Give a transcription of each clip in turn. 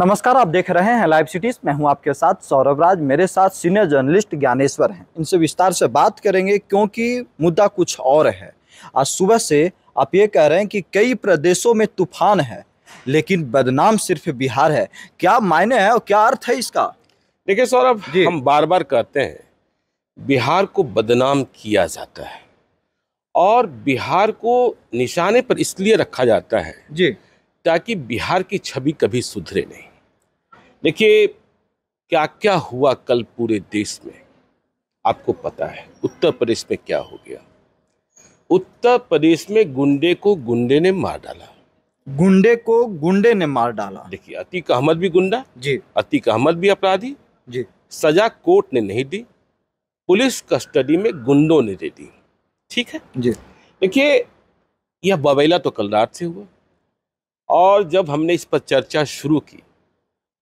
नमस्कार आप देख रहे हैं लाइव सिटीज मैं हूं आपके साथ सौरभ राज मेरे साथ सीनियर जर्नलिस्ट ज्ञानेश्वर हैं इनसे विस्तार से बात करेंगे क्योंकि मुद्दा कुछ और है आज सुबह से आप ये कह रहे हैं कि कई प्रदेशों में तूफान है लेकिन बदनाम सिर्फ बिहार है क्या मायने है और क्या अर्थ है इसका देखिए सौरभ हम बार बार कहते हैं बिहार को बदनाम किया जाता है और बिहार को निशाने पर इसलिए रखा जाता है जी ताकि बिहार की छवि कभी सुधरे नहीं देखिए क्या क्या हुआ कल पूरे देश में आपको पता है उत्तर प्रदेश में क्या हो गया उत्तर प्रदेश में गुंडे को गुंडे ने मार डाला गुंडे को गुंडे ने मार डाला देखिए अतीक अहमद भी गुंडा जी अतीक अहमद भी अपराधी जी सजा कोर्ट ने नहीं दी पुलिस कस्टडी में गुंडों ने दे दी ठीक है जी देखिए यह बबेला तो कल रात से हुआ और जब हमने इस पर चर्चा शुरू की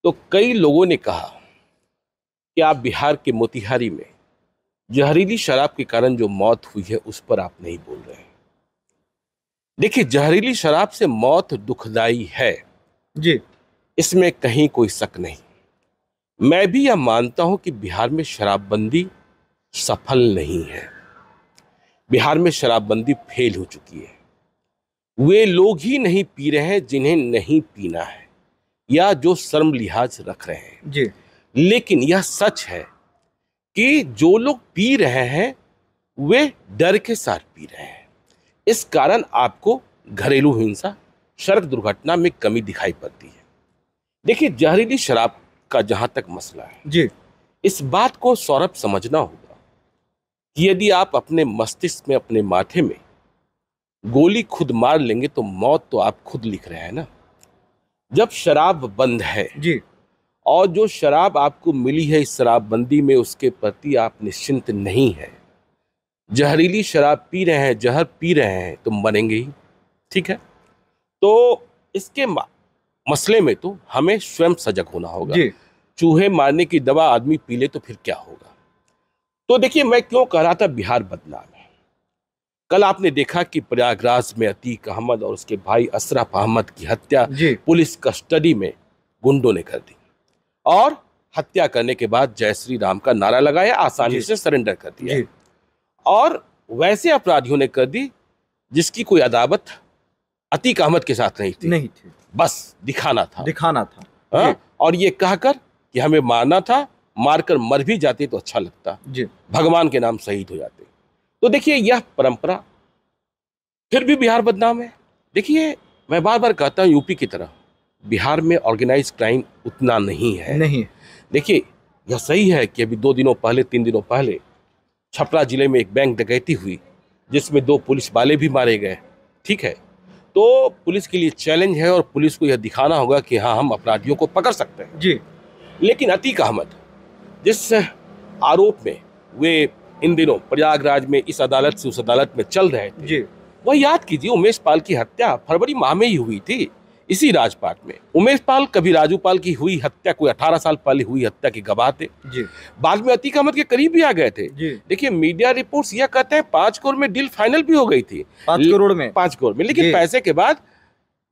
तो कई लोगों ने कहा कि आप बिहार के मोतिहारी में जहरीली शराब के कारण जो मौत हुई है उस पर आप नहीं बोल रहे देखिए जहरीली शराब से मौत दुखदाई है जी इसमें कहीं कोई शक नहीं मैं भी यह मानता हूं कि बिहार में शराबबंदी सफल नहीं है बिहार में शराबबंदी फेल हो चुकी है वे लोग ही नहीं पी रहे हैं जिन्हें नहीं पीना है या जो शर्म लिहाज रख रहे हैं जी लेकिन यह सच है कि जो लोग पी रहे हैं वे डर के साथ पी रहे हैं इस कारण आपको घरेलू हिंसा सड़क दुर्घटना में कमी दिखाई पड़ती है देखिए जहरीली शराब का जहां तक मसला है जी इस बात को सौरभ समझना होगा कि यदि आप अपने मस्तिष्क में अपने माथे में गोली खुद मार लेंगे तो मौत तो आप खुद लिख रहे हैं ना जब शराब बंद है जी और जो शराब आपको मिली है इस शराबबंदी में उसके प्रति आप निश्चिंत नहीं है जहरीली शराब पी रहे हैं जहर पी रहे हैं तो मरेंगे ही ठीक है तो इसके मसले में तो हमें स्वयं सजग होना होगा चूहे मारने की दवा आदमी पी ले तो फिर क्या होगा तो देखिए मैं क्यों कह रहा था बिहार बदनाम कल आपने देखा कि प्रयागराज में अतीक अहमद और उसके भाई अशरफ अहमद की हत्या पुलिस कस्टडी में गुंडों ने कर दी और हत्या करने के बाद जय श्री राम का नारा लगाया आसानी से सरेंडर कर दिया और वैसे अपराधियों ने कर दी जिसकी कोई अदावत अतीक अहमद के साथ नहीं थी नहीं थी बस दिखाना था दिखाना था आ? हाँ? और ये कहकर कि हमें मारना था मारकर मर भी जाते तो अच्छा लगता जी भगवान के नाम शहीद हो जाते तो देखिए यह परंपरा फिर भी बिहार बदनाम है देखिए मैं बार बार कहता हूँ यूपी की तरह बिहार में ऑर्गेनाइज क्राइम उतना नहीं है नहीं देखिए यह सही है कि अभी दो दिनों पहले तीन दिनों पहले छपरा जिले में एक बैंक डकैती हुई जिसमें दो पुलिस वाले भी मारे गए ठीक है तो पुलिस के लिए चैलेंज है और पुलिस को यह दिखाना होगा कि हाँ हम अपराधियों को पकड़ सकते हैं जी लेकिन अतीक अहमद जिस आरोप में वे इन दिनों प्रयागराज में इस अदालत से उस अदालत में चल रहे थे जी वह याद कीजिए उमेश पाल की हत्या फरवरी माह में ही हुई थी इसी राजपाट में उमेश पाल कभी राजू पाल की हुई हत्या कोई अठारह साल पहले हुई हत्या के गवाह थे बाद में अतीक अहमद के करीब भी आ गए थे देखिए मीडिया रिपोर्ट्स यह कहते हैं पांच करोड़ में डील फाइनल भी हो गई थी पांच करोड़ में पांच करोड़ में लेकिन पैसे के बाद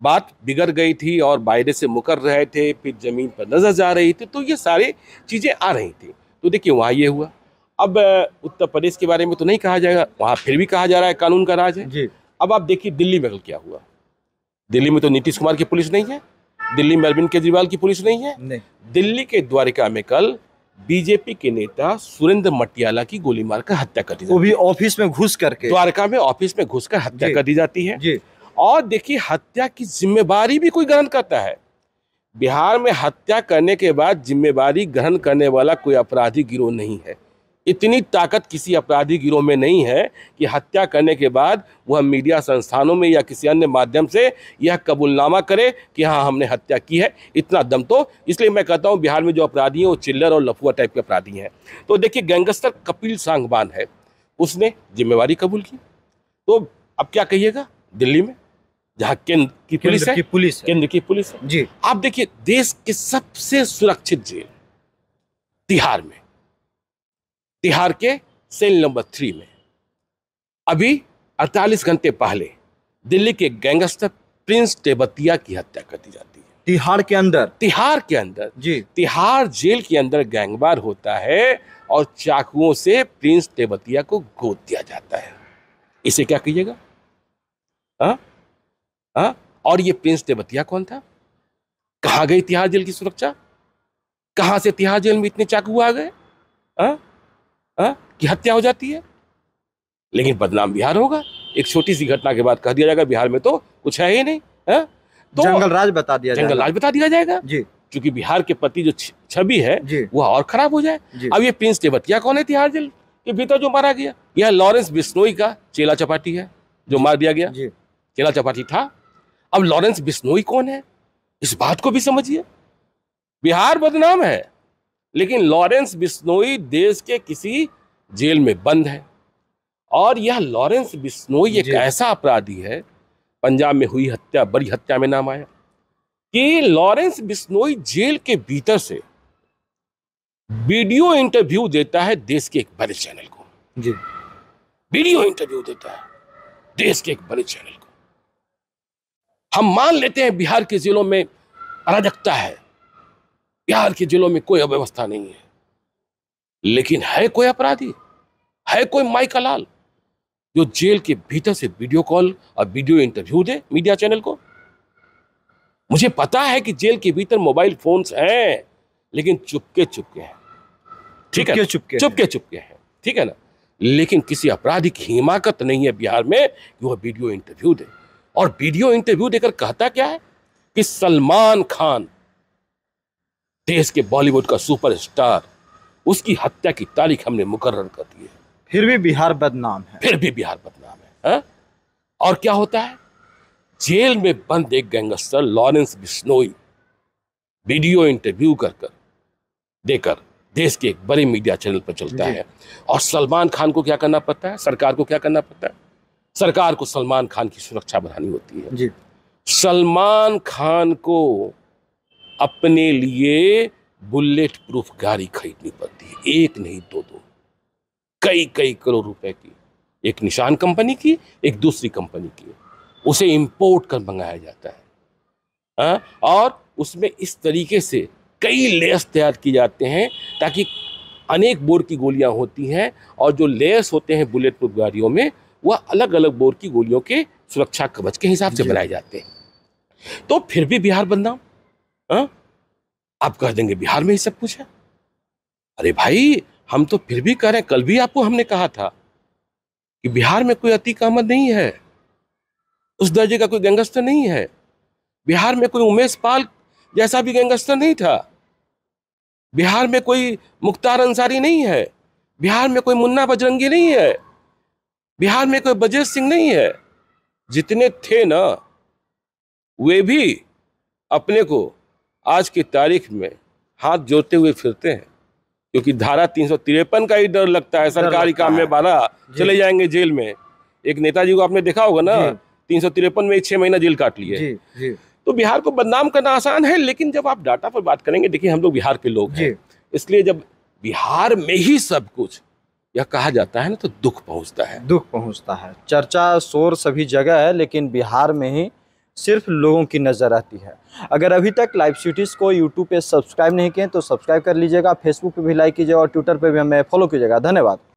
बात बिगड़ गई थी और बायरे से मुकर रहे थे फिर जमीन पर नजर जा रही थी तो ये सारी चीजें आ रही थी तो देखिए वहां ये हुआ अब उत्तर प्रदेश के बारे में तो नहीं कहा जाएगा वहाँ फिर भी कहा जा रहा है कानून का राज है जी अब आप देखिए दिल्ली में क्या हुआ दिल्ली में तो नीतीश कुमार की पुलिस नहीं है दिल्ली में अरविंद केजरीवाल की पुलिस नहीं है नहीं। दिल्ली के द्वारिका में कल बीजेपी के नेता सुरेंद्र मटियाला की गोली मारकर हत्या कर दी वो भी ऑफिस में घुस करके द्वारका में ऑफिस में कर हत्या कर दी जाती है और देखिए हत्या की जिम्मेवारी भी कोई ग्रहण करता है बिहार में हत्या करने के बाद जिम्मेवारी ग्रहण करने वाला कोई अपराधी गिरोह नहीं है इतनी ताकत किसी अपराधी गिरोह में नहीं है कि हत्या करने के बाद वह मीडिया संस्थानों में या किसी अन्य माध्यम से यह कबूलनामा करे कि हाँ हमने हत्या की है इतना दम तो इसलिए मैं कहता हूँ बिहार में जो अपराधी हैं वो चिल्लर और लफुआ टाइप के अपराधी हैं तो देखिए गैंगस्टर कपिल सांगवान है उसने जिम्मेवारी कबूल की तो अब क्या कहिएगा दिल्ली में जहाँ केंद्र की पुलिस है पुलिस केंद्र की पुलिस जी आप देखिए देश के सबसे सुरक्षित जेल तिहार में तिहार के सेल नंबर थ्री में अभी 48 घंटे पहले दिल्ली के गैंगस्टर प्रिंस टेबतिया की हत्या कर दी जाती है तिहार के अंदर तिहार के अंदर जी तिहार जेल के अंदर गैंगवार होता है और चाकुओं से प्रिंस टेबतिया को गोद दिया जाता है इसे क्या कहिएगा हाँ? हाँ? और ये प्रिंस टेबतिया कौन था कहा गई तिहाड़ जेल की सुरक्षा कहां से तिहाड़ जेल में इतने चाकू आ गए हाँ आ? हाँ? की हत्या हो जाती है लेकिन बदनाम बिहार होगा एक छोटी सी घटना के बाद कह दिया जाएगा बिहार में तो कुछ है ही नहीं है हाँ? तो जंगल राज बता दिया जंगल राज बता दिया जाएगा जी क्योंकि बिहार के प्रति जो छवि है वह और खराब हो जाए अब ये प्रिंस टेबतिया कौन है तिहाड़ जेल के भीतर जो मारा गया यह लॉरेंस बिश्नोई का चेला चपाटी है जो मार दिया गया चेला चपाटी था अब लॉरेंस बिश्नोई कौन है इस बात को भी समझिए बिहार बदनाम है लेकिन लॉरेंस बिश्नोई देश के किसी जेल में बंद है और यह लॉरेंस बिश्नोई एक ऐसा अपराधी है पंजाब में हुई हत्या बड़ी हत्या में नाम आया कि लॉरेंस बिश्नोई जेल के भीतर से वीडियो इंटरव्यू देता है देश के एक बड़े चैनल को जी वीडियो इंटरव्यू देता है देश के एक बड़े चैनल को हम मान लेते हैं बिहार के जिलों में अराजकता है बिहार के जिलों में कोई अव्यवस्था नहीं है लेकिन है कोई अपराधी है कोई माइका लाल जो जेल के भीतर से वीडियो कॉल और वीडियो इंटरव्यू दे मीडिया चैनल को मुझे पता है कि जेल के भीतर मोबाइल फोन्स हैं लेकिन चुपके चुपके हैं ठीक है चुपके चुपके चुपके हैं ठीक है ना लेकिन किसी अपराधी की हिमाकत नहीं है बिहार में कि वह वीडियो इंटरव्यू दे और वीडियो इंटरव्यू देकर कहता क्या है कि सलमान खान देश के बॉलीवुड का सुपरस्टार उसकी हत्या की तारीख हमने मुकर्र कर दी है फिर भी बिहार बदनाम है फिर भी बिहार बदनाम है हा? और क्या होता है जेल में बंद एक gangster Lawrence Bishnoi video interview कर कर देकर देश के एक बड़े मीडिया चैनल पर चलता है और सलमान खान को क्या करना पड़ता है सरकार को क्या करना पड़ता है सरकार को सलमान खान की सुरक्षा बढ़ानी होती है सलमान खान को अपने लिए बुलेट प्रूफ गाड़ी खरीदनी पड़ती है एक नहीं दो दो कई कई करोड़ रुपए की एक निशान कंपनी की एक दूसरी कंपनी की उसे इंपोर्ट कर मंगाया जाता है आ? हाँ? और उसमें इस तरीके से कई लेयर्स तैयार किए जाते हैं ताकि अनेक बोर की गोलियां होती हैं और जो लेस होते हैं बुलेट प्रूफ गाड़ियों में वह अलग अलग बोर की गोलियों के सुरक्षा कवच के हिसाब से बनाए जाते हैं तो फिर भी बिहार बदनाम आ? हाँ? आप कह देंगे बिहार में ही सब कुछ है अरे भाई हम तो फिर भी कह रहे हैं कल भी आपको हमने कहा था कि बिहार में कोई अतीक अहमद नहीं है उस दर्जे का कोई गैंगस्टर नहीं है बिहार में कोई उमेश पाल जैसा भी गैंगस्टर नहीं था बिहार में कोई मुख्तार अंसारी नहीं है बिहार में कोई मुन्ना बजरंगी नहीं है बिहार में कोई बजेश सिंह नहीं है जितने थे ना वे भी अपने को आज की तारीख में हाथ जोड़ते हुए फिरते हैं क्योंकि धारा तीन सौ तिरपन का ही डर लगता है सरकारी काम में बारह चले जाएंगे जेल में एक नेताजी को आपने देखा होगा ना तीन सौ तिरपन में छह महीना जेल काट लिए तो बिहार को बदनाम करना आसान है लेकिन जब आप डाटा पर बात करेंगे देखिए हम लोग बिहार के लोग हैं इसलिए जब बिहार में ही सब कुछ यह कहा जाता है ना तो दुख पहुंचता है दुख पहुंचता है चर्चा शोर सभी जगह है लेकिन बिहार में ही सिर्फ लोगों की नज़र आती है अगर अभी तक लाइव सिटीज़ को यूट्यूब पे सब्सक्राइब नहीं किए तो सब्सक्राइब कर लीजिएगा फेसबुक पे भी लाइक कीजिएगा और ट्विटर पे भी हमें फॉलो कीजिएगा धन्यवाद